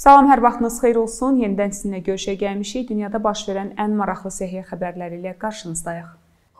Salam, hər vaxtınız xeyir olsun. Yenidən sizinlə görüşə gəlmişik. Dünyada baş verən ən maraqlı səhiyyə xəbərləri ilə qarşınızdayıq.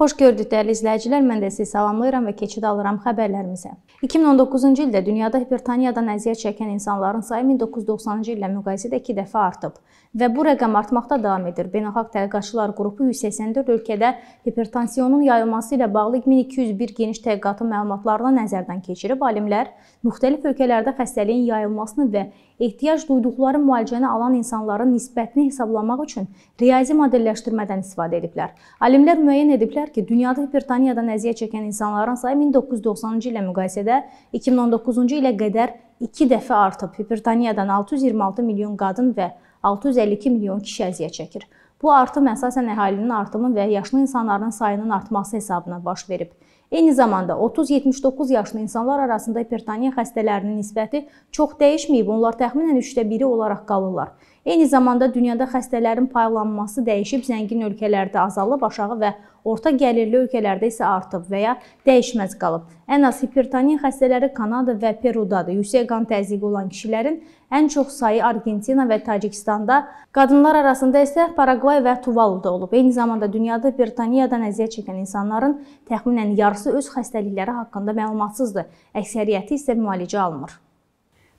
Xoş gördük dəyərli izləyicilər. Mən də sizi salamlayıram və keçid alıram xəbərlərimizə. 2019-cu ildə dünyada hipertaniyadan əziyyət çəkən insanların sayı 1990-cı illə müqayisədə 2 dəfə artıb və bu rəqəm artmaqda davam edir. Beynəlxalq tədqiqatçılar qrupu 184 ölkədə hipertansiyonun yayılması ilə bağlı 1201 geniş tədqiqatın məlumatlarını nəzərdən keçirib, alimlər müxtəlif ölkələrdə xəstəliyin yayılmasını və ehtiyac duyduqları müalicəni alan insanların nisbətini hesablamaq üçün riyazi modelləşdirmədən istifadə ediblər. Alimlər müəyyən ediblər ki, dünyada hipertoniyadan əziyyət çəkən insanların sayı 1990-cı illə müqayisədə 2019-cu ilə qədər 2 dəfə artıb. Hipertoniyadan 626 milyon qadın və 652 milyon kişi əziyyət çəkir. Bu artım əsasən əhalinin artımı və yaşlı insanların sayının artması hesabına baş verib. Eyni zamanda 30-79 yaşlı insanlar arasında hipertoniya xəstələrinin nisbəti çox dəyişməyib. Onlar təxminən 3də 1-i olaraq qalırlar. Eyni zamanda dünyada xəstələrin paylanması dəyişib, zəngin ölkələrdə azalıb, aşağı və orta gəlirli ölkələrdə isə artıb və ya dəyişməz qalıb. Ən az hipertoniya xəstələri Kanada və Perudadır. Yüksək qan təzyiqi olan kişilərin ən çox sayı Argentina və Tacikistanda, qadınlar arasında isə Paraqvay və Tuvaluda olub. Eyni zamanda dünyada hipertoniyadan əziyyət çəkən insanların təxminən yarısı öz xəstəlikləri haqqında məlumatsızdır. Əksəriyyəti isə müalicə almır.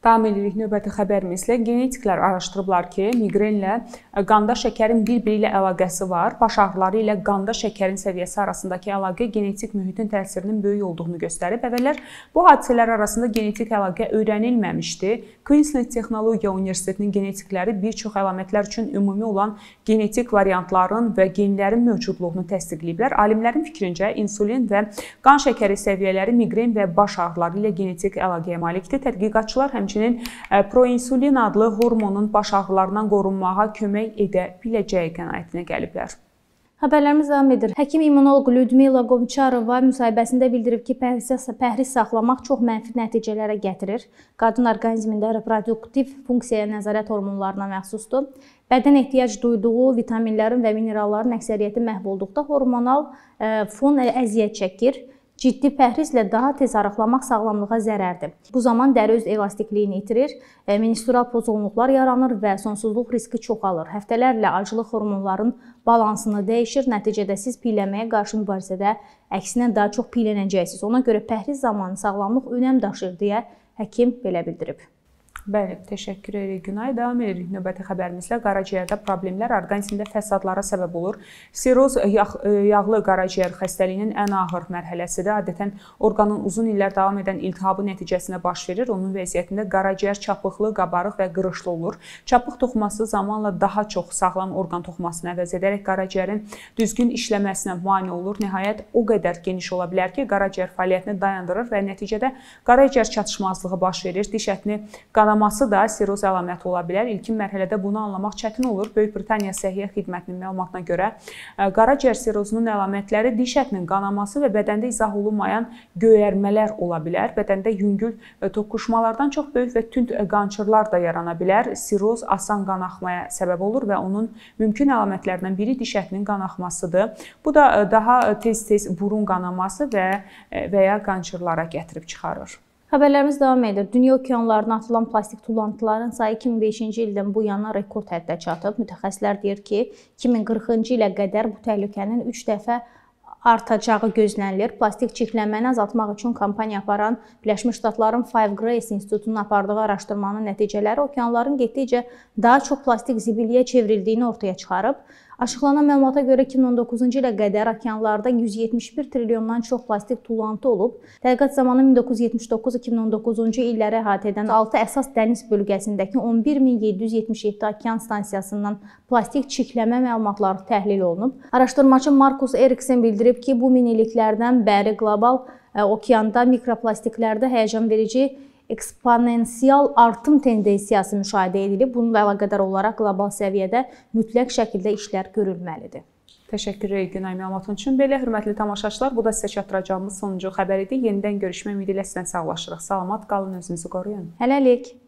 Davam edirik növbəti xəbərimizlə. Genetiklər araşdırıblar ki, miqrenlə e, qanda şəkərin bir-biri ilə əlaqəsi var. Baş ağrıları ilə qanda şəkərin səviyyəsi arasındakı əlaqə genetik mühitin təsirinin böyük olduğunu göstərib. Əvvəllər bu hadisələr arasında genetik əlaqə öyrənilməmişdi. Queensland Texnologiya Universitetinin genetikləri bir çox əlamətlər üçün ümumi olan genetik variantların və genlərin mövcudluğunu təsdiqləyiblər. Alimlərin fikrincə, insulin və qan şəkəri səviyyələri miqren və baş ağrıları ilə genetik əlaqəyə malikdir. Tədqiqatçılar həmçinin həmçinin e, proinsulin adlı hormonun baş ağrılarından qorunmağa kömək edə biləcəyi qənaətinə gəliblər. Xəbərlərimiz davam edir. Həkim immunoloq Lyudmila Qovçarova müsahibəsində bildirib ki, pəhriz saxlamaq çox mənfi nəticələrə gətirir. Qadın orqanizmində reproduktiv funksiyaya nəzarət hormonlarına məxsusdur. Bədən ehtiyac duyduğu vitaminlərin və mineralların əksəriyyəti məhv olduqda hormonal e, fon əziyyət çəkir ciddi pəhrizlə daha tez arıqlamaq sağlamlığa zərərdir. Bu zaman dəri öz elastikliyini itirir, e, menstrual pozğunluqlar yaranır və sonsuzluq riski çoxalır. Həftələrlə aclıq hormonların balansını dəyişir, nəticədə siz piyləməyə qarşı mübarizədə əksinə daha çox piylənəcəksiniz. Ona görə pəhriz zamanı sağlamlıq önəm daşıyır deyə həkim belə bildirib. Bəli, təşəkkür edirik Günay. Davam edirik növbəti xəbərimizlə. Qaraciyərdə problemlər orqanizmdə fəsadlara səbəb olur. Siroz e, yağlı qaraciyər xəstəliyinin ən ağır mərhələsidir. Adətən orqanın uzun illər davam edən iltihabı nəticəsində baş verir. Onun vəziyyətində qaraciyər çapıqlı, qabarıq və qırışlı olur. Çapıq toxuması zamanla daha çox sağlam orqan toxumasını əvəz edərək qaraciyərin düzgün işləməsinə mane olur. Nəhayət o qədər geniş ola bilər ki, qaraciyər fəaliyyətini dayandırır və nəticədə qaraciyər çatışmazlığı baş verir. Diş ətini Qanaması da siroz əlaməti ola bilər. İlkin mərhələdə bunu anlamaq çətin olur. Böyük Britaniya Səhiyyə Xidmətinin məlumatına görə e, qaraciyər sirozunun əlamətləri diş ətinin qanaması və bədəndə izah olunmayan göyərmələr ola bilər. Bədəndə yüngül e, toqquşmalardan çox böyük və tünd e, qançırlar da yarana bilər. Siroz asan qanaxmaya səbəb olur və onun mümkün əlamətlərindən biri diş ətinin qanaxmasıdır. Bu da daha tez-tez burun qanaması və və ya qançırlara gətirib çıxarır. Xəbərlərimiz davam edir. Dünya okeanlarına atılan plastik tullantıların sayı 2005-ci ildən bu yana rekord həddə çatıb. Mütəxəssislər deyir ki, 2040-cı ilə qədər bu təhlükənin 3 dəfə artacağı gözlənilir. Plastik çirklənməni azaltmaq üçün kampaniya aparan Birləşmiş Ştatların Five Grace institutunun apardığı araşdırmanın nəticələri okeanların getdikcə daha çox plastik zibiliyə çevrildiyini ortaya çıxarıb. Açıqlanan məlumata görə 2019-cu ilə qədər okeanlarda 171 trilyondan çox plastik tullantı olub. Tədqiqat zamanı 1979-2019-cu illəri əhatə edən 6 əsas dəniz bölgəsindəki 11777 okean stansiyasından plastik çirkləmə məlumatları təhlil olunub. Araşdırmaçı Markus Eriksen bildirib ki, bu minilliklərdən bəri qlobal e, okeanda mikroplastiklərdə həyəcanverici verici eksponensial artım tendensiyası müşahidə edilib. Bununla əlaqədar olaraq qlobal səviyyədə mütləq şəkildə işlər görülməlidir. Təşəkkür edirəm Günay məlumatın üçün. Belə hörmətli tamaşaçılar, bu da sizə çatdıracağımız sonuncu xəbər idi. Yenidən görüşmək ümidi ilə sizdən sağollaşırıq. Salamat qalın, özünüzü qoruyun. Hələlik.